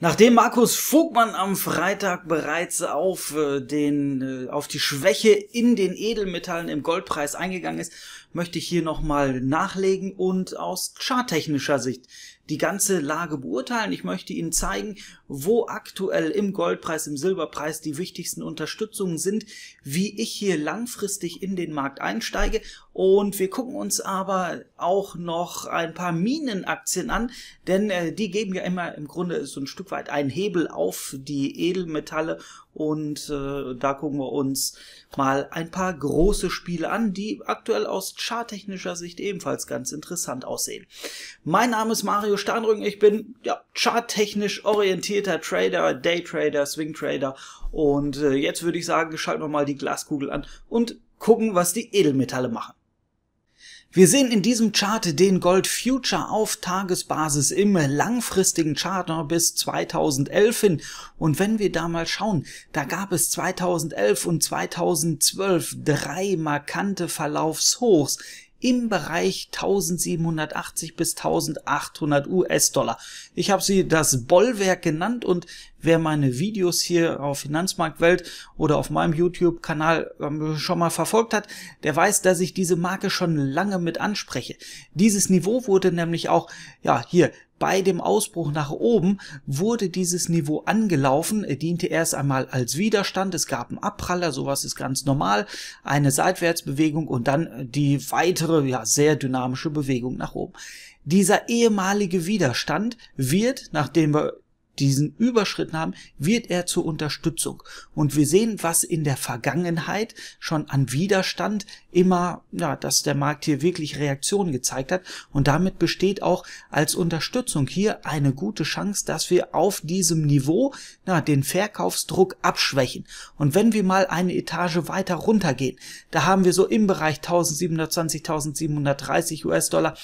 Nachdem Markus Vogtmann am Freitag bereits auf äh, den äh, auf die Schwäche in den Edelmetallen im Goldpreis eingegangen ist, möchte ich hier nochmal nachlegen und aus charttechnischer Sicht die ganze Lage beurteilen. Ich möchte Ihnen zeigen, wo aktuell im Goldpreis, im Silberpreis die wichtigsten Unterstützungen sind, wie ich hier langfristig in den Markt einsteige und wir gucken uns aber auch noch ein paar Minenaktien an, denn äh, die geben ja immer im Grunde so ein Stück weit einen Hebel auf die Edelmetalle. Und äh, da gucken wir uns mal ein paar große Spiele an, die aktuell aus charttechnischer Sicht ebenfalls ganz interessant aussehen. Mein Name ist Mario Starnrücken, ich bin ja, charttechnisch orientierter Trader, Daytrader, Swingtrader und äh, jetzt würde ich sagen, schalten wir mal die Glaskugel an und gucken, was die Edelmetalle machen. Wir sehen in diesem Chart den Gold Future auf Tagesbasis im langfristigen Chart noch bis 2011 hin. Und wenn wir da mal schauen, da gab es 2011 und 2012 drei markante Verlaufshochs im Bereich 1780 bis 1800 US-Dollar. Ich habe sie das Bollwerk genannt und wer meine Videos hier auf Finanzmarktwelt oder auf meinem YouTube-Kanal ähm, schon mal verfolgt hat, der weiß, dass ich diese Marke schon lange mit anspreche. Dieses Niveau wurde nämlich auch ja hier bei dem Ausbruch nach oben wurde dieses Niveau angelaufen, er diente erst einmal als Widerstand, es gab einen Abpraller, sowas ist ganz normal, eine Seitwärtsbewegung und dann äh, die weitere, ja, sehr dynamische Bewegung nach oben. Dieser ehemalige Widerstand wird, nachdem wir diesen Überschritten haben, wird er zur Unterstützung. Und wir sehen, was in der Vergangenheit schon an Widerstand immer, ja, dass der Markt hier wirklich Reaktionen gezeigt hat. Und damit besteht auch als Unterstützung hier eine gute Chance, dass wir auf diesem Niveau na, den Verkaufsdruck abschwächen. Und wenn wir mal eine Etage weiter runtergehen, da haben wir so im Bereich 1720, 1730 US-Dollar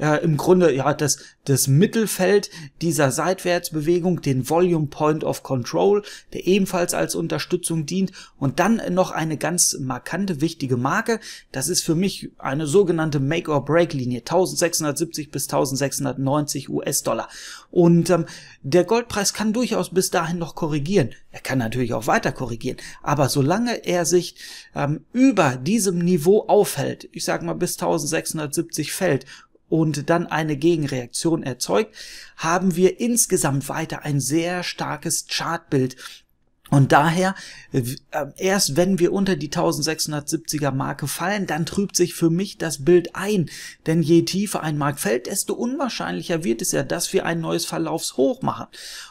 äh, im Grunde ja das, das Mittelfeld dieser Seitwärtsbewegung Unterstützung den Volume Point of Control, der ebenfalls als Unterstützung dient. Und dann noch eine ganz markante, wichtige Marke. Das ist für mich eine sogenannte Make-or-Break-Linie, 1670 bis 1690 US-Dollar. Und ähm, der Goldpreis kann durchaus bis dahin noch korrigieren. Er kann natürlich auch weiter korrigieren. Aber solange er sich ähm, über diesem Niveau aufhält, ich sage mal bis 1670 fällt und dann eine Gegenreaktion erzeugt, haben wir insgesamt weiter ein sehr starkes Chartbild. Und daher, äh, erst wenn wir unter die 1670er Marke fallen, dann trübt sich für mich das Bild ein. Denn je tiefer ein Markt fällt, desto unwahrscheinlicher wird es ja, dass wir ein neues Verlaufshoch machen.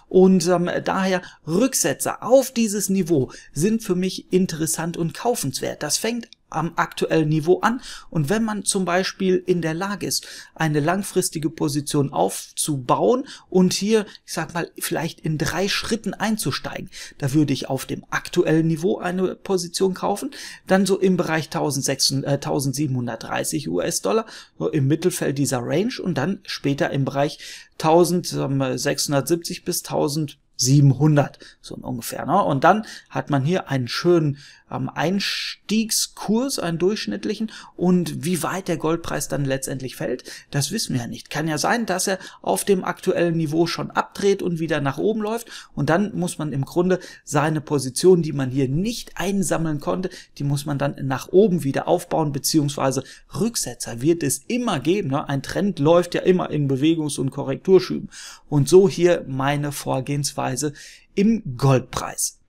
Und ähm, daher Rücksetzer auf dieses Niveau sind für mich interessant und kaufenswert. Das fängt am aktuellen Niveau an. Und wenn man zum Beispiel in der Lage ist, eine langfristige Position aufzubauen und hier, ich sag mal, vielleicht in drei Schritten einzusteigen, da würde ich auf dem aktuellen Niveau eine Position kaufen, dann so im Bereich 1730 äh, US-Dollar, so im Mittelfeld dieser Range und dann später im Bereich 1670 bis 1000 700, so ungefähr. Ne? Und dann hat man hier einen schönen ähm, Einstiegskurs, einen durchschnittlichen. Und wie weit der Goldpreis dann letztendlich fällt, das wissen wir ja nicht. Kann ja sein, dass er auf dem aktuellen Niveau schon abdreht und wieder nach oben läuft. Und dann muss man im Grunde seine Position, die man hier nicht einsammeln konnte, die muss man dann nach oben wieder aufbauen, beziehungsweise Rücksetzer wird es immer geben. Ne? Ein Trend läuft ja immer in Bewegungs- und Korrekturschüben. Und so hier meine Vorgehensweise Preise im Goldpreis.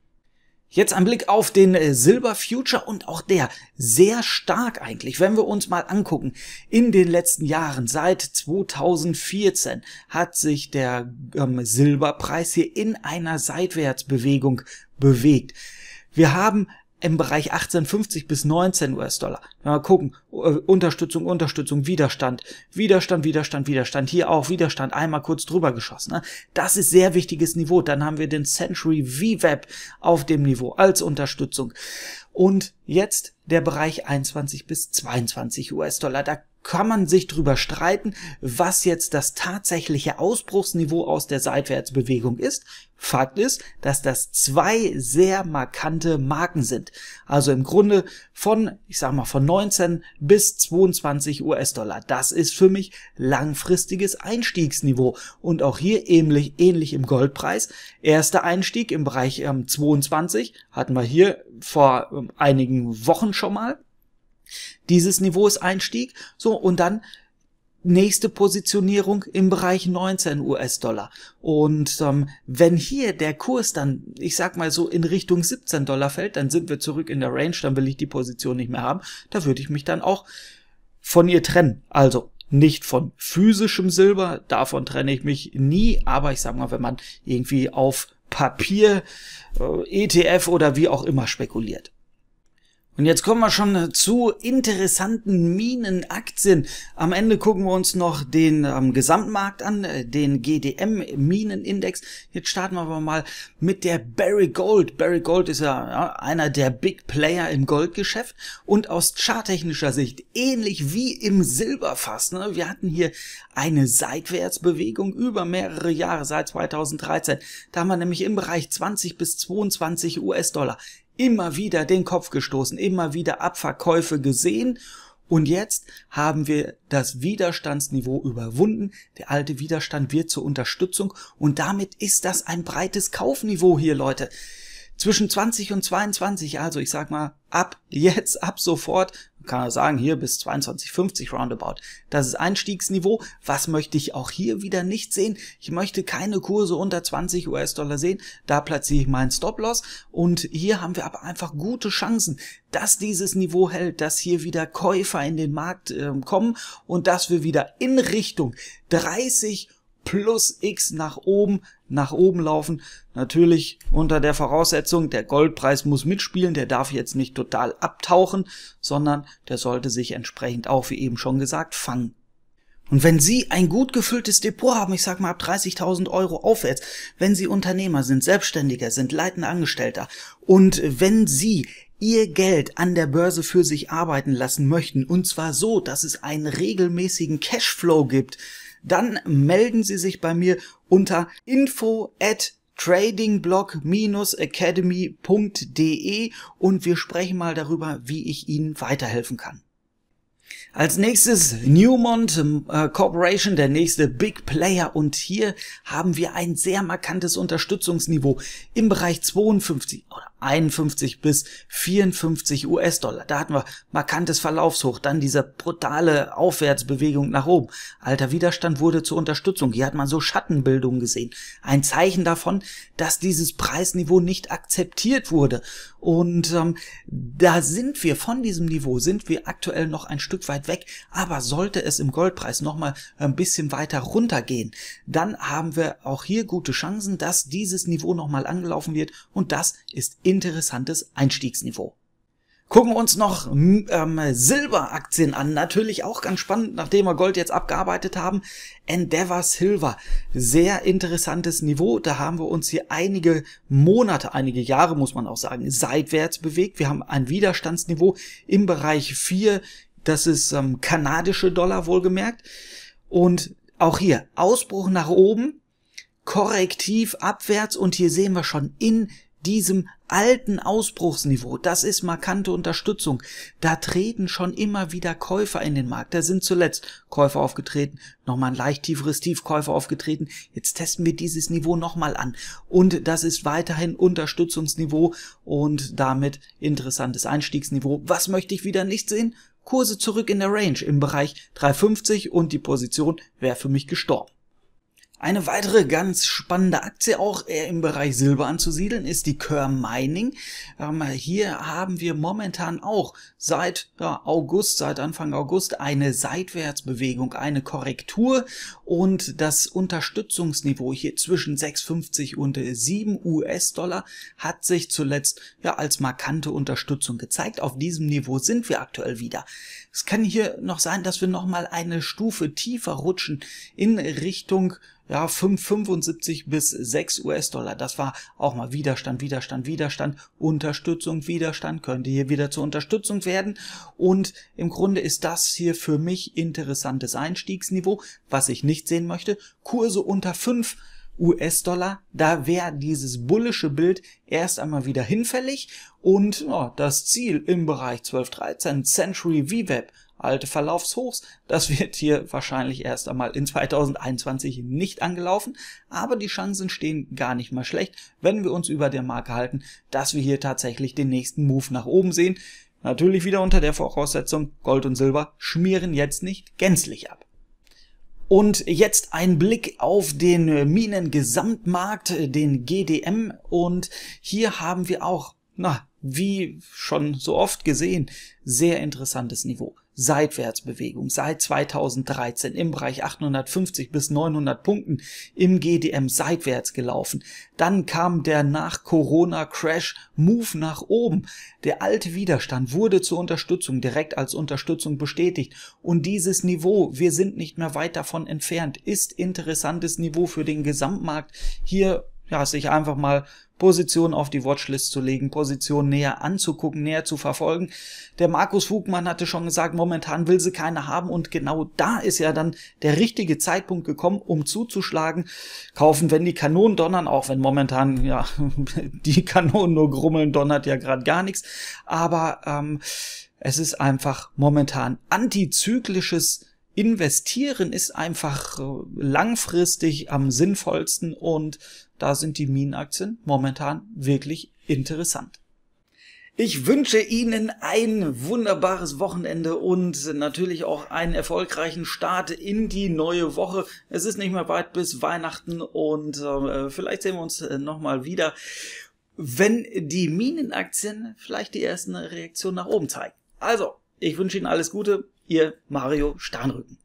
Jetzt ein Blick auf den äh, Silber Future und auch der sehr stark eigentlich, wenn wir uns mal angucken. In den letzten Jahren, seit 2014, hat sich der ähm, Silberpreis hier in einer Seitwärtsbewegung bewegt. Wir haben im Bereich 1850 bis 19 US-Dollar. Mal gucken, äh, Unterstützung, Unterstützung, Widerstand, Widerstand, Widerstand, Widerstand, hier auch Widerstand, einmal kurz drüber geschossen. Ne? Das ist sehr wichtiges Niveau. Dann haben wir den Century V-Web auf dem Niveau als Unterstützung. Und jetzt der Bereich 21 bis 22 US-Dollar. Da kann man sich drüber streiten, was jetzt das tatsächliche Ausbruchsniveau aus der Seitwärtsbewegung ist. Fakt ist, dass das zwei sehr markante Marken sind. Also im Grunde von, ich sag mal, von 19 bis 22 US-Dollar. Das ist für mich langfristiges Einstiegsniveau. Und auch hier ähnlich, ähnlich im Goldpreis. Erster Einstieg im Bereich ähm, 22 hatten wir hier vor ähm, einigen Wochen schon mal. Dieses Niveau ist Einstieg. So, und dann nächste Positionierung im Bereich 19 US-Dollar. Und ähm, wenn hier der Kurs dann, ich sag mal so, in Richtung 17 Dollar fällt, dann sind wir zurück in der Range, dann will ich die Position nicht mehr haben. Da würde ich mich dann auch von ihr trennen. Also nicht von physischem Silber, davon trenne ich mich nie, aber ich sag mal, wenn man irgendwie auf Papier, äh, ETF oder wie auch immer spekuliert. Und jetzt kommen wir schon zu interessanten Minenaktien. Am Ende gucken wir uns noch den ähm, Gesamtmarkt an, äh, den GDM Minenindex. Jetzt starten wir aber mal mit der Barry Gold. Barry Gold ist ja, ja einer der Big Player im Goldgeschäft und aus charttechnischer Sicht ähnlich wie im Silberfass. Ne? Wir hatten hier eine Seitwärtsbewegung über mehrere Jahre seit 2013. Da haben wir nämlich im Bereich 20 bis 22 US-Dollar immer wieder den Kopf gestoßen, immer wieder Abverkäufe gesehen. Und jetzt haben wir das Widerstandsniveau überwunden. Der alte Widerstand wird zur Unterstützung. Und damit ist das ein breites Kaufniveau hier, Leute zwischen 20 und 22, also ich sag mal ab jetzt, ab sofort, kann man sagen, hier bis 22,50 roundabout. Das ist Einstiegsniveau. Was möchte ich auch hier wieder nicht sehen? Ich möchte keine Kurse unter 20 US-Dollar sehen. Da platziere ich meinen Stop-Loss. Und hier haben wir aber einfach gute Chancen, dass dieses Niveau hält, dass hier wieder Käufer in den Markt äh, kommen und dass wir wieder in Richtung 30 plus X nach oben nach oben laufen. Natürlich unter der Voraussetzung, der Goldpreis muss mitspielen, der darf jetzt nicht total abtauchen, sondern der sollte sich entsprechend auch, wie eben schon gesagt, fangen. Und wenn Sie ein gut gefülltes Depot haben, ich sag mal ab 30.000 Euro aufwärts, wenn Sie Unternehmer sind, Selbstständiger sind, leitender Angestellter und wenn Sie Ihr Geld an der Börse für sich arbeiten lassen möchten und zwar so, dass es einen regelmäßigen Cashflow gibt, dann melden Sie sich bei mir unter info at tradingblock-academy.de und wir sprechen mal darüber, wie ich Ihnen weiterhelfen kann. Als nächstes Newmont ähm, äh, Corporation, der nächste Big Player und hier haben wir ein sehr markantes Unterstützungsniveau im Bereich 52 oder 51 bis 54 US-Dollar. Da hatten wir markantes Verlaufshoch, dann diese brutale Aufwärtsbewegung nach oben. Alter Widerstand wurde zur Unterstützung. Hier hat man so Schattenbildung gesehen. Ein Zeichen davon, dass dieses Preisniveau nicht akzeptiert wurde. Und ähm, da sind wir von diesem Niveau, sind wir aktuell noch ein Stück weit weg. Aber sollte es im Goldpreis nochmal ein bisschen weiter runtergehen, dann haben wir auch hier gute Chancen, dass dieses Niveau nochmal angelaufen wird. Und das ist interessantes Einstiegsniveau. Gucken uns noch ähm, Silberaktien an. Natürlich auch ganz spannend, nachdem wir Gold jetzt abgearbeitet haben. Endeavor Silver. Sehr interessantes Niveau. Da haben wir uns hier einige Monate, einige Jahre, muss man auch sagen, seitwärts bewegt. Wir haben ein Widerstandsniveau im Bereich 4. Das ist ähm, kanadische Dollar wohlgemerkt. Und auch hier Ausbruch nach oben, korrektiv abwärts. Und hier sehen wir schon in diesem alten Ausbruchsniveau, das ist markante Unterstützung. Da treten schon immer wieder Käufer in den Markt. Da sind zuletzt Käufer aufgetreten, nochmal ein leicht tieferes Tiefkäufer aufgetreten. Jetzt testen wir dieses Niveau nochmal an. Und das ist weiterhin Unterstützungsniveau und damit interessantes Einstiegsniveau. Was möchte ich wieder nicht sehen? Kurse zurück in der Range im Bereich 350 und die Position wäre für mich gestorben. Eine weitere ganz spannende Aktie, auch eher äh, im Bereich Silber anzusiedeln, ist die Kerr Mining. Ähm, hier haben wir momentan auch seit ja, August, seit Anfang August eine Seitwärtsbewegung, eine Korrektur und das Unterstützungsniveau hier zwischen 6,50 und 7 äh, US-Dollar hat sich zuletzt ja als markante Unterstützung gezeigt. Auf diesem Niveau sind wir aktuell wieder. Es kann hier noch sein, dass wir nochmal eine Stufe tiefer rutschen in Richtung ja, 5,75 bis 6 US-Dollar. Das war auch mal Widerstand, Widerstand, Widerstand, Unterstützung, Widerstand könnte hier wieder zur Unterstützung werden. Und im Grunde ist das hier für mich interessantes Einstiegsniveau, was ich nicht sehen möchte. Kurse unter 5 US-Dollar, da wäre dieses bullische Bild erst einmal wieder hinfällig und oh, das Ziel im Bereich 1213 Century VWAP, alte Verlaufshochs, das wird hier wahrscheinlich erst einmal in 2021 nicht angelaufen, aber die Chancen stehen gar nicht mal schlecht, wenn wir uns über der Marke halten, dass wir hier tatsächlich den nächsten Move nach oben sehen. Natürlich wieder unter der Voraussetzung, Gold und Silber schmieren jetzt nicht gänzlich ab. Und jetzt ein Blick auf den Minengesamtmarkt, äh, den GDM. Und hier haben wir auch, na, wie schon so oft gesehen, sehr interessantes Niveau. Seitwärtsbewegung seit 2013 im Bereich 850 bis 900 Punkten im GDM seitwärts gelaufen. Dann kam der nach Corona Crash Move nach oben. Der alte Widerstand wurde zur Unterstützung direkt als Unterstützung bestätigt und dieses Niveau, wir sind nicht mehr weit davon entfernt, ist interessantes Niveau für den Gesamtmarkt. Hier ja, sich einfach mal Position auf die Watchlist zu legen, Position näher anzugucken, näher zu verfolgen. Der Markus Fugmann hatte schon gesagt, momentan will sie keine haben und genau da ist ja dann der richtige Zeitpunkt gekommen, um zuzuschlagen, kaufen, wenn die Kanonen donnern, auch wenn momentan ja die Kanonen nur grummeln, donnert ja gerade gar nichts, aber ähm, es ist einfach momentan antizyklisches investieren ist einfach äh, langfristig am sinnvollsten und da sind die Minenaktien momentan wirklich interessant. Ich wünsche Ihnen ein wunderbares Wochenende und natürlich auch einen erfolgreichen Start in die neue Woche. Es ist nicht mehr weit bis Weihnachten und äh, vielleicht sehen wir uns äh, nochmal wieder, wenn die Minenaktien vielleicht die ersten Reaktionen nach oben zeigen. Also, ich wünsche Ihnen alles Gute. Ihr Mario Starnrücken.